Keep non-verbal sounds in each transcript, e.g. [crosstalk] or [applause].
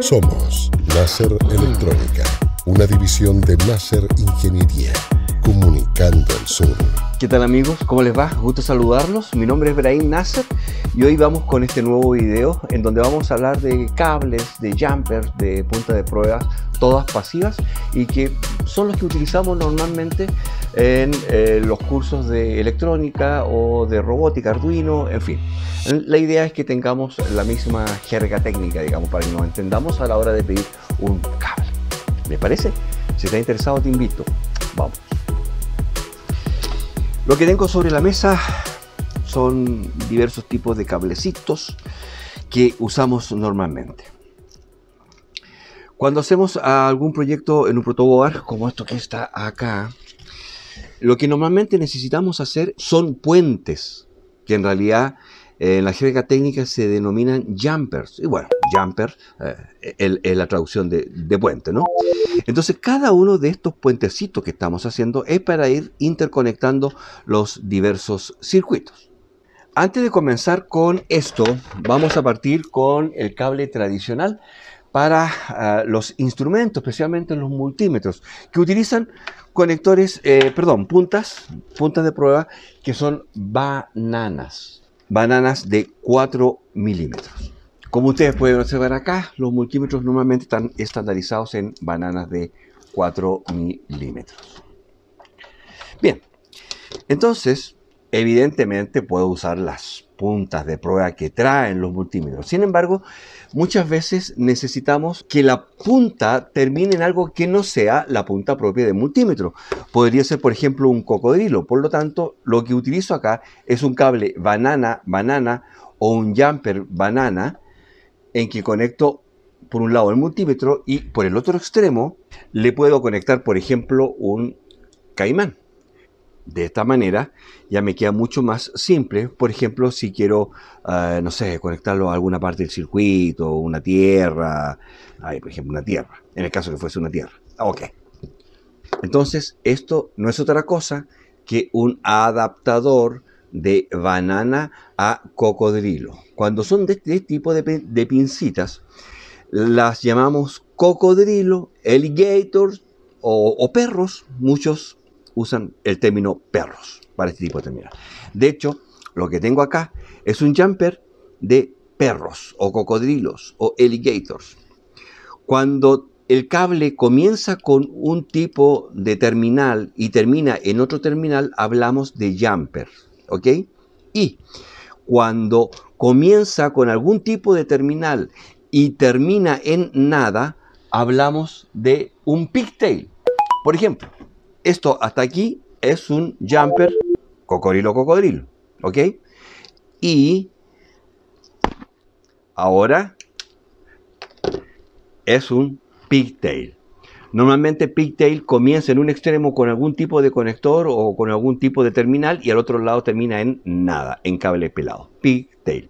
Somos Láser Electrónica, una división de Láser Ingeniería comunicando al sur. ¿Qué tal amigos? ¿Cómo les va? Gusto saludarlos. Mi nombre es Brahim Nasser y hoy vamos con este nuevo video en donde vamos a hablar de cables, de jumpers, de punta de pruebas, todas pasivas y que son los que utilizamos normalmente en eh, los cursos de electrónica o de robótica, Arduino, en fin. La idea es que tengamos la misma jerga técnica, digamos, para que nos entendamos a la hora de pedir un cable. ¿Me parece? Si está interesado te invito. Vamos. Lo que tengo sobre la mesa son diversos tipos de cablecitos que usamos normalmente. Cuando hacemos algún proyecto en un protoboard, como esto que está acá, lo que normalmente necesitamos hacer son puentes, que en realidad en la jerga técnica se denominan jumpers. Y bueno, jumper eh, es la traducción de, puente, ¿no? Entonces, cada uno de estos puentecitos que estamos haciendo es para ir interconectando los diversos circuitos. Antes de comenzar con esto, vamos a partir con el cable tradicional para ah, los instrumentos, especialmente los multímetros, que utilizan conectores, eh, perdón, puntas, puntas de prueba que son bananas bananas de 4 milímetros. Como ustedes pueden observar acá, los multímetros normalmente están estandarizados en bananas de 4 milímetros. Bien, entonces Evidentemente puedo usar las puntas de prueba que traen los multímetros. Sin embargo, muchas veces necesitamos que la punta termine en algo que no sea la punta propia del multímetro. Podría ser, por ejemplo, un cocodrilo. Por lo tanto, lo que utilizo acá es un cable banana-banana o un jumper banana en que conecto por un lado el multímetro y por el otro extremo le puedo conectar, por ejemplo, un caimán de esta manera, ya me queda mucho más simple. Por ejemplo, si quiero, ah, no sé, conectarlo a alguna parte del circuito, una tierra, ay por ejemplo, una tierra, en el caso que fuese una tierra. Ok. Entonces, esto no es otra cosa que un adaptador de banana a cocodrilo. Cuando son de este tipo de, de pincitas, las llamamos cocodrilo, alligator o perros, muchos usan el término perros para este tipo de terminal. De hecho, lo que tengo acá es un jumper de perros o cocodrilos o alligators. Cuando el cable comienza con un tipo de terminal y termina en otro terminal, hablamos de jumper, ¿ok? Y cuando comienza con algún tipo de terminal y termina en nada, hablamos de un pigtail. Por ejemplo, esto hasta aquí es un jumper cocodrilo cocodrilo, ¿ok? Y ahora es un pigtail. Normalmente pigtail comienza en un extremo con algún tipo de conector o con algún tipo de terminal y al otro lado termina en nada, en cable pelado. Pigtail.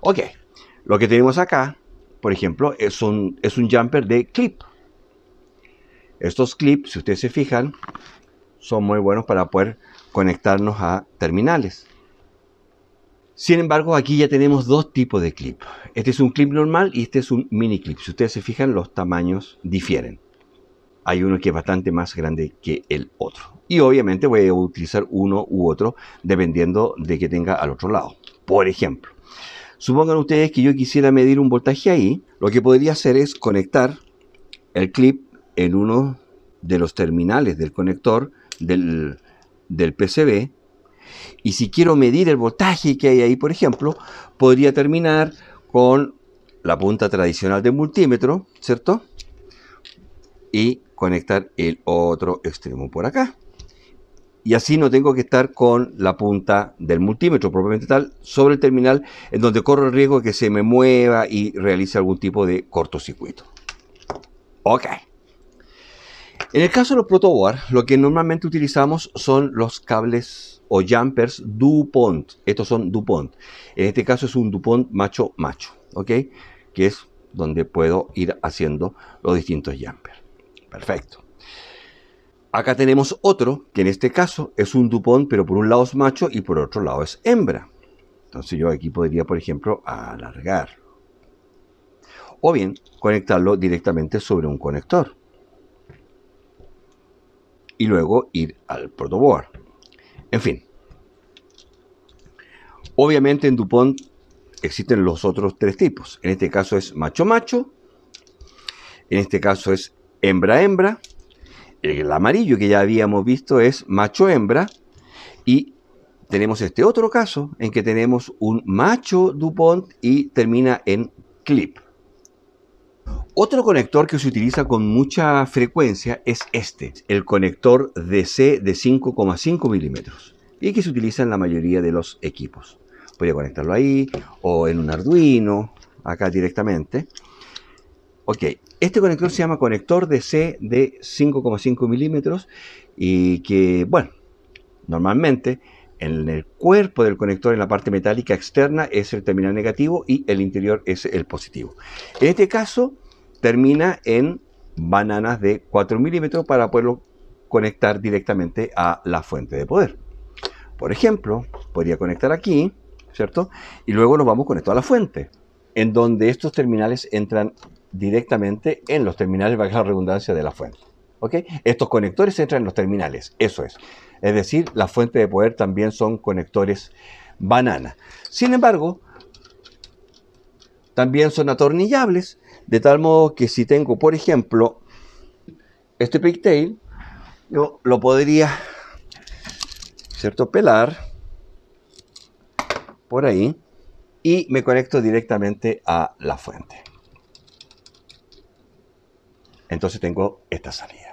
Ok, lo que tenemos acá, por ejemplo, es un, es un jumper de clip. Estos clips, si ustedes se fijan, son muy buenos para poder conectarnos a terminales. Sin embargo, aquí ya tenemos dos tipos de clips. Este es un clip normal y este es un mini clip. Si ustedes se fijan, los tamaños difieren. Hay uno que es bastante más grande que el otro. Y obviamente voy a utilizar uno u otro dependiendo de que tenga al otro lado. Por ejemplo, supongan ustedes que yo quisiera medir un voltaje ahí. Lo que podría hacer es conectar el clip en uno de los terminales del conector del, del PCB. Y si quiero medir el voltaje que hay ahí, por ejemplo, podría terminar con la punta tradicional del multímetro, ¿cierto? Y conectar el otro extremo por acá. Y así no tengo que estar con la punta del multímetro propiamente tal sobre el terminal en donde corro el riesgo de que se me mueva y realice algún tipo de cortocircuito. Ok. En el caso de los protoboard, lo que normalmente utilizamos son los cables o jumpers DuPont. Estos son DuPont. En este caso es un DuPont macho-macho, ¿ok? Que es donde puedo ir haciendo los distintos jumpers. Perfecto. Acá tenemos otro, que en este caso es un Dupont, pero por un lado es macho y por otro lado es hembra. Entonces yo aquí podría, por ejemplo, alargar. O bien conectarlo directamente sobre un conector y luego ir al protoboard. En fin. Obviamente en DuPont existen los otros tres tipos. En este caso es macho-macho. En este caso es hembra-hembra. El amarillo que ya habíamos visto es macho-hembra. Y tenemos este otro caso en que tenemos un macho DuPont y termina en clip. Otro conector que se utiliza con mucha frecuencia es este, el conector DC de 5,5 milímetros y que se utiliza en la mayoría de los equipos. Voy a conectarlo ahí o en un Arduino, acá directamente. Ok, este conector se llama conector DC de 5,5 milímetros y que, bueno, normalmente en el cuerpo del conector, en la parte metálica externa, es el terminal negativo y el interior es el positivo. En este caso, termina en bananas de 4 milímetros para poderlo conectar directamente a la fuente de poder. Por ejemplo, podría conectar aquí, ¿cierto? Y luego nos vamos con a la fuente, en donde estos terminales entran directamente en los terminales, de la redundancia, de la fuente. ¿Ok? Estos conectores entran en los terminales, eso es. Es decir, las fuentes de poder también son conectores banana. Sin embargo, también son atornillables, de tal modo que si tengo, por ejemplo, este pigtail, yo lo podría, ¿cierto?, pelar por ahí y me conecto directamente a la fuente. Entonces tengo esta salida.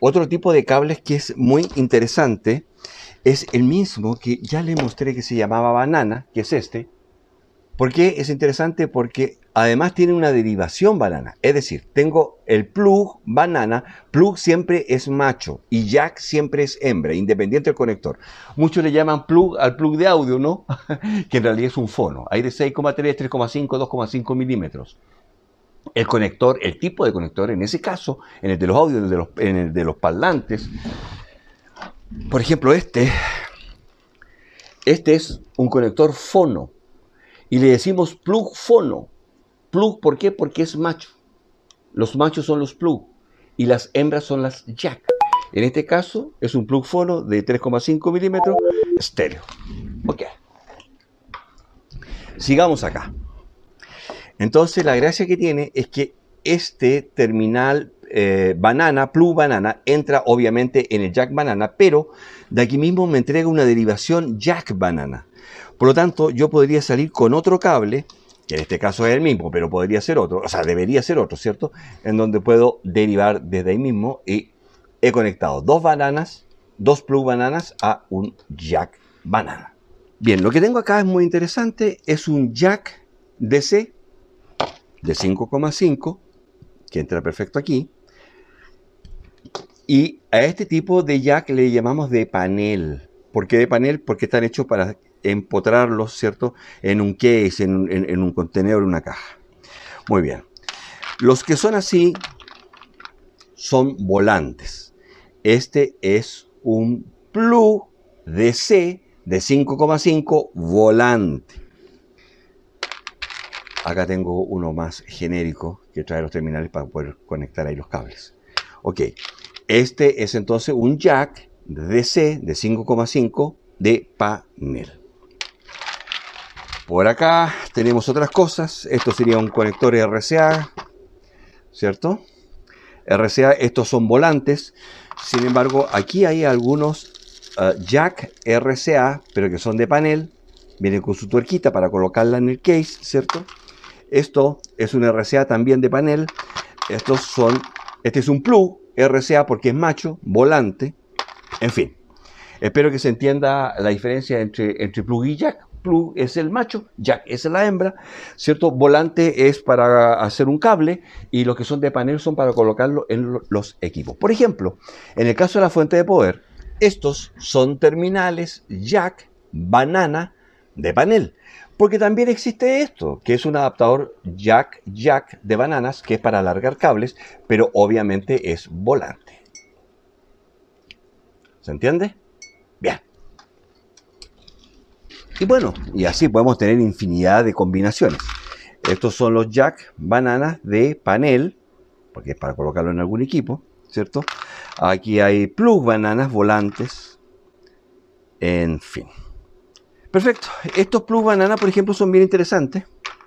Otro tipo de cables que es muy interesante es el mismo que ya le mostré que se llamaba banana, que es este. ¿Por qué es interesante? Porque además tiene una derivación banana. Es decir, tengo el plug banana, plug siempre es macho y jack siempre es hembra, independiente del conector. Muchos le llaman plug al plug de audio, ¿no? [laughs] que en realidad es un fono. Hay de 6,3, 3,5, 2,5 milímetros el conector, el tipo de conector, en ese caso, en el de los audios, en el de los, de los parlantes. Por ejemplo, este, este es un conector fono y le decimos plug fono. Plug, ¿por qué? Porque es macho. Los machos son los plug y las hembras son las jack. En este caso es un plug fono de 3,5 milímetros estéreo. Ok. Sigamos acá. Entonces la gracia que tiene es que este terminal eh, banana, plus banana, entra obviamente en el jack banana, pero de aquí mismo me entrega una derivación jack banana. Por lo tanto, yo podría salir con otro cable, que en este caso es el mismo, pero podría ser otro, o sea, debería ser otro, ¿cierto? En donde puedo derivar desde ahí mismo y he conectado dos bananas, dos plus bananas a un jack banana. Bien, lo que tengo acá es muy interesante, es un jack DC de 5,5, que entra perfecto aquí. Y a este tipo de jack le llamamos de panel. ¿Por qué de panel? Porque están hechos para empotrarlos, ¿cierto? En un case, en, un contenedor, en una caja. Muy bien. Los que son así son volantes. Este es un Plus DC de 5,5 volante. Acá tengo uno más genérico que trae los terminales para poder conectar ahí los cables. Ok, este es entonces un jack DC de 5,5 de panel. Por acá tenemos otras cosas. Esto sería un conector RCA, ¿cierto? RCA, estos son volantes. Sin embargo, aquí hay algunos eh, jack RCA, pero que son de panel. Vienen con su tuerquita para colocarla en el case, ¿cierto? Esto es un RCA también de panel. Estos son, este es un plug RCA porque es macho, volante, en fin. Espero que se entienda la diferencia entre, entre plug y jack. Plug es el macho, jack es la hembra, ¿cierto? Volante es para hacer un cable y los que son de panel son para colocarlo en los equipos. Por ejemplo, en el caso de la fuente de poder, estos son terminales jack, banana, de panel. Porque también existe esto, que es un adaptador jack jack de bananas que es para alargar cables, pero obviamente es volante. ¿Se entiende? Bien. Y bueno, y así podemos tener infinidad de combinaciones. Estos son los jack bananas de panel, porque es para colocarlo en algún equipo, ¿cierto? Aquí hay plus bananas volantes, en fin. Perfecto. Estos Plus Banana, por ejemplo, son bien interesantes.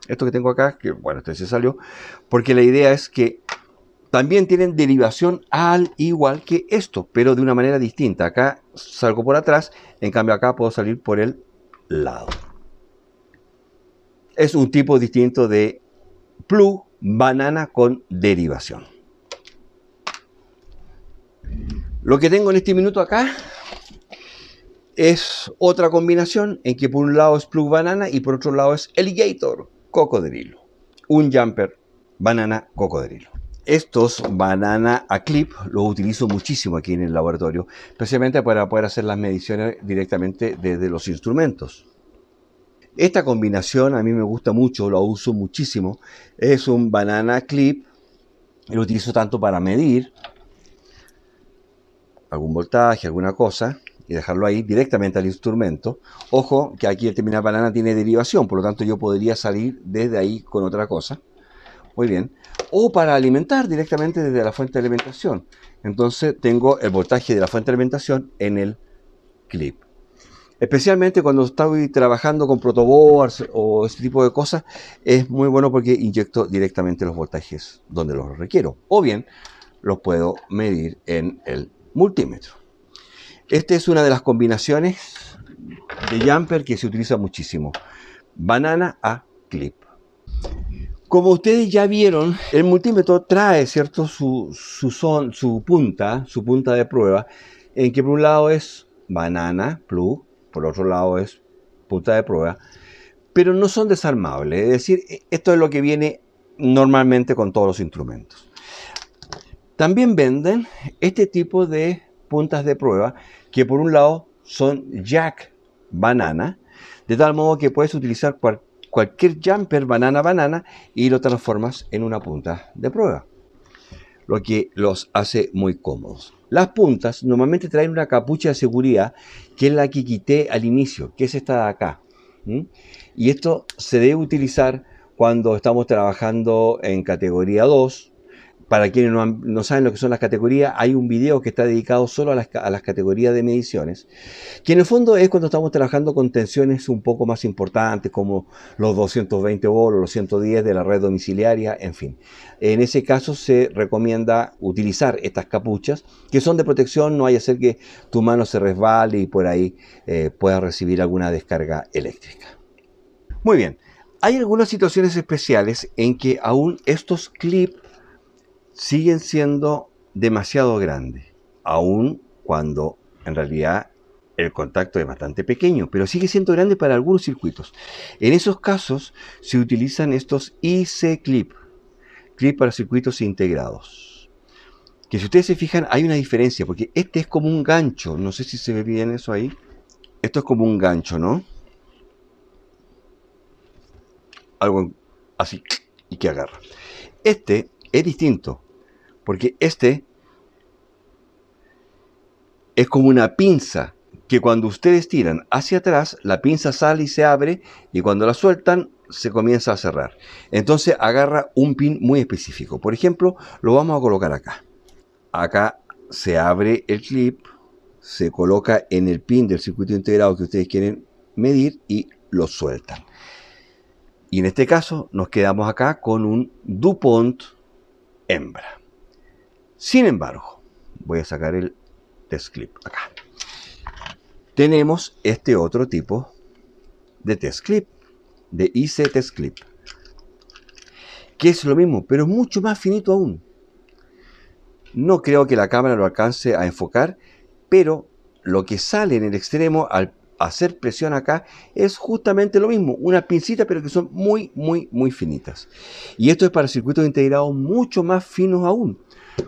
Esto que tengo acá, que bueno, este se salió, porque la idea es que también tienen derivación al igual que esto, pero de una manera distinta. Acá salgo por atrás, en cambio acá puedo salir por el lado. Es un tipo distinto de plus banana con derivación. Lo que tengo en este minuto acá es otra combinación en que por un lado es Plug Banana y por otro lado es Alligator Cocodrilo. Un jumper Banana Cocodrilo. Estos banana a clip los utilizo muchísimo aquí en el laboratorio, especialmente para poder hacer las mediciones directamente desde los instrumentos. Esta combinación a mí me gusta mucho, lo uso muchísimo. Es un banana clip, lo utilizo tanto para medir algún voltaje, alguna cosa, y dejarlo ahí directamente al instrumento. Ojo que aquí el terminal banana tiene derivación, por lo tanto yo podría salir desde ahí con otra cosa. Muy bien. O para alimentar directamente desde la fuente de alimentación. Entonces tengo el voltaje de la fuente de alimentación en el clip. Especialmente cuando estoy trabajando con protoboards o este tipo de cosas, es muy bueno porque inyecto directamente los voltajes donde los requiero. O bien los puedo medir en el multímetro. Esta es una de las combinaciones de jumper que se utiliza muchísimo. Banana a clip. Como ustedes ya vieron, el multímetro trae ¿cierto? Su, punta, su punta de prueba, en que por un lado es banana, plus, por otro lado es punta de prueba, pero no son desarmables. Es decir, esto es lo que viene normalmente con todos los instrumentos. También venden este tipo de puntas de prueba que por un lado son jack banana, de tal modo que puedes utilizar cualquier jumper banana banana y lo transformas en una punta de prueba, lo que los hace muy cómodos. Las puntas normalmente traen una capucha de seguridad que es la que quité al inicio, que es esta de acá. Y esto se debe utilizar cuando estamos trabajando en categoría 2, para quienes no, saben lo que son las categorías, hay un video que está dedicado solo a las, categorías de mediciones, que en el fondo es cuando estamos trabajando con tensiones un poco más importantes, como los 220 volts, los 110 de la red domiciliaria, en fin. En ese caso se recomienda utilizar estas capuchas, que son de protección, no hay hacer que tu mano se resbale y por ahí eh, puedas recibir alguna descarga eléctrica. Muy bien, hay algunas situaciones especiales en que aún estos clips siguen siendo demasiado grandes, aun cuando en realidad el contacto es bastante pequeño, pero sigue siendo grande para algunos circuitos. En esos casos se utilizan estos IC clip, clip para circuitos integrados. Que si ustedes se fijan hay una diferencia, porque este es como un gancho, no sé si se ve bien eso ahí. Esto es como un gancho, ¿no? Algo así y que agarra. Este es distinto, porque este es como una pinza que cuando ustedes tiran hacia atrás, la pinza sale y se abre y cuando la sueltan se comienza a cerrar. Entonces agarra un pin muy específico. Por ejemplo, lo vamos a colocar acá. Acá se abre el clip, se coloca en el pin del circuito integrado que ustedes quieren medir y lo sueltan. Y en este caso nos quedamos acá con un DuPont hembra. Sin embargo, voy a sacar el test clip acá. Tenemos este otro tipo de test clip, de IC test clip, que es lo mismo, pero es mucho más finito aún. No creo que la cámara lo alcance a enfocar, pero lo que sale en el extremo al hacer presión acá es justamente lo mismo, Una pincita, pero que son muy, muy, muy finitas. Y esto es para circuitos integrados mucho más finos aún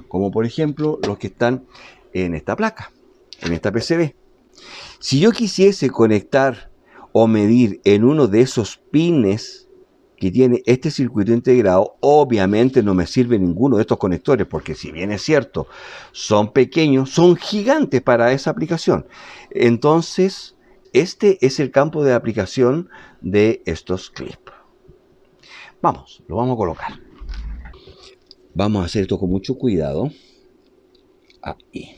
como por ejemplo los que están en esta placa, en esta PCB. Si yo quisiese conectar o medir en uno de esos pines que tiene este circuito integrado, obviamente no me sirve ninguno de estos conectores, porque si bien es cierto, son pequeños, son gigantes para esa aplicación. Entonces, este es el campo de aplicación de estos clips. Vamos, lo vamos a colocar. Vamos a hacer esto con mucho cuidado. Ahí.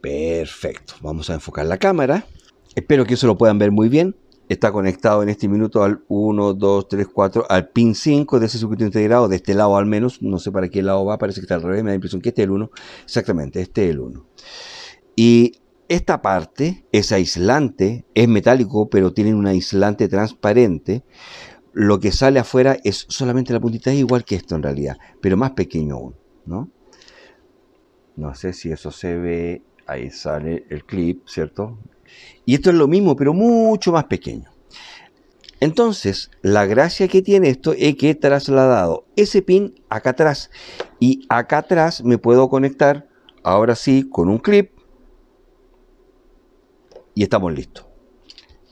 Perfecto. Vamos a enfocar la cámara. Espero que eso lo puedan ver muy bien. Está conectado en este minuto al 1, 2, 3, 4, al pin 5 de ese circuito integrado, de este lado al menos. No sé para qué lado va, parece que está al revés. Me da la impresión que este es el 1. Exactamente, este es el 1. Y esta parte es aislante, es metálico, pero tiene un aislante transparente lo que sale afuera es solamente la puntita, es igual que esto en realidad, pero más pequeño aún, ¿no? No sé si eso se ve, ahí sale el clip, ¿cierto? Y esto es lo mismo, pero mucho más pequeño. Entonces, la gracia que tiene esto es que he trasladado ese pin acá atrás. Y acá atrás me puedo conectar, ahora sí, con un clip. Y estamos listos.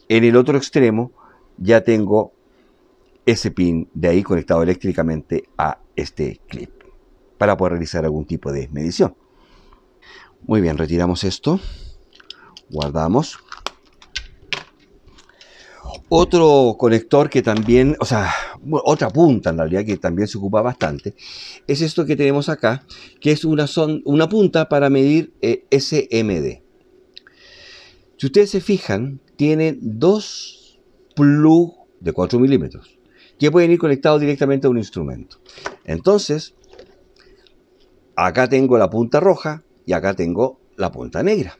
En el otro extremo ya tengo ese pin de ahí conectado eléctricamente a este clip para poder realizar algún tipo de medición. Muy bien, retiramos esto, guardamos. Otro conector que también, o sea, otra punta en realidad que también se ocupa bastante, es esto que tenemos acá, que es una, son, una punta para medir eh, SMD. Si ustedes se fijan, tiene dos plug de 4 milímetros que pueden ir conectados directamente a un instrumento. Entonces, acá tengo la punta roja y acá tengo la punta negra.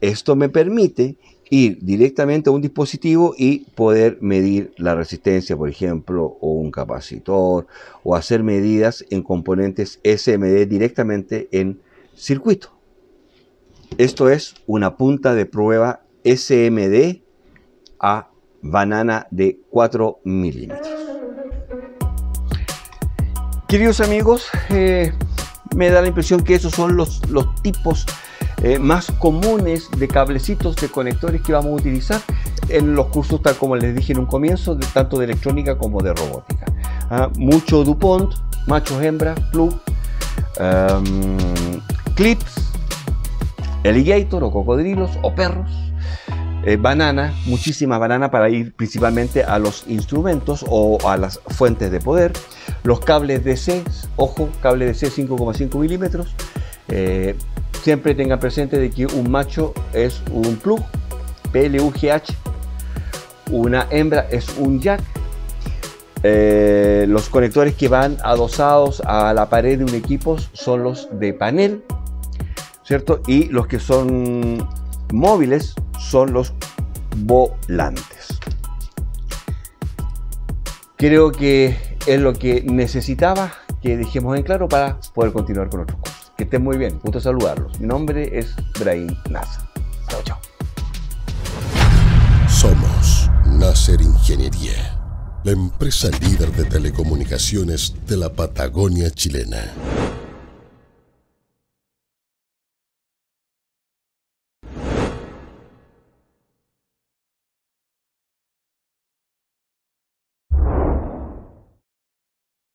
Esto me permite ir directamente a un dispositivo y poder medir la resistencia, por ejemplo, o un capacitor, o hacer medidas en componentes SMD directamente en circuito. Esto es una punta de prueba SMD a banana de 4 milímetros. Queridos amigos, eh, me da la impresión que esos son los, los tipos eh, más comunes de cablecitos, de conectores que vamos a utilizar en los cursos, tal como les dije en un comienzo, tanto de electrónica como de robótica. Ah, mucho DuPont, machos, hembras, plug, em, clips, alligator o cocodrilos o perros eh, banana, muchísima banana para ir principalmente a los instrumentos o a las fuentes de poder. Los cables DC, ojo, cable DC 5,5 milímetros. Eh, siempre tengan presente de que un macho es un plug, PLUGH. Una hembra es un jack. Eh, los conectores que van adosados a la pared de un equipo son los de panel, ¿cierto? Y los que son móviles son los volantes. Creo que es lo que necesitaba que dejemos en claro para poder continuar con otros cursos. Que estén muy bien, gusto saludarlos. Mi nombre es Brain Nasa. Chao, chao. Somos Nasser Ingeniería, la empresa líder de telecomunicaciones de la Patagonia chilena.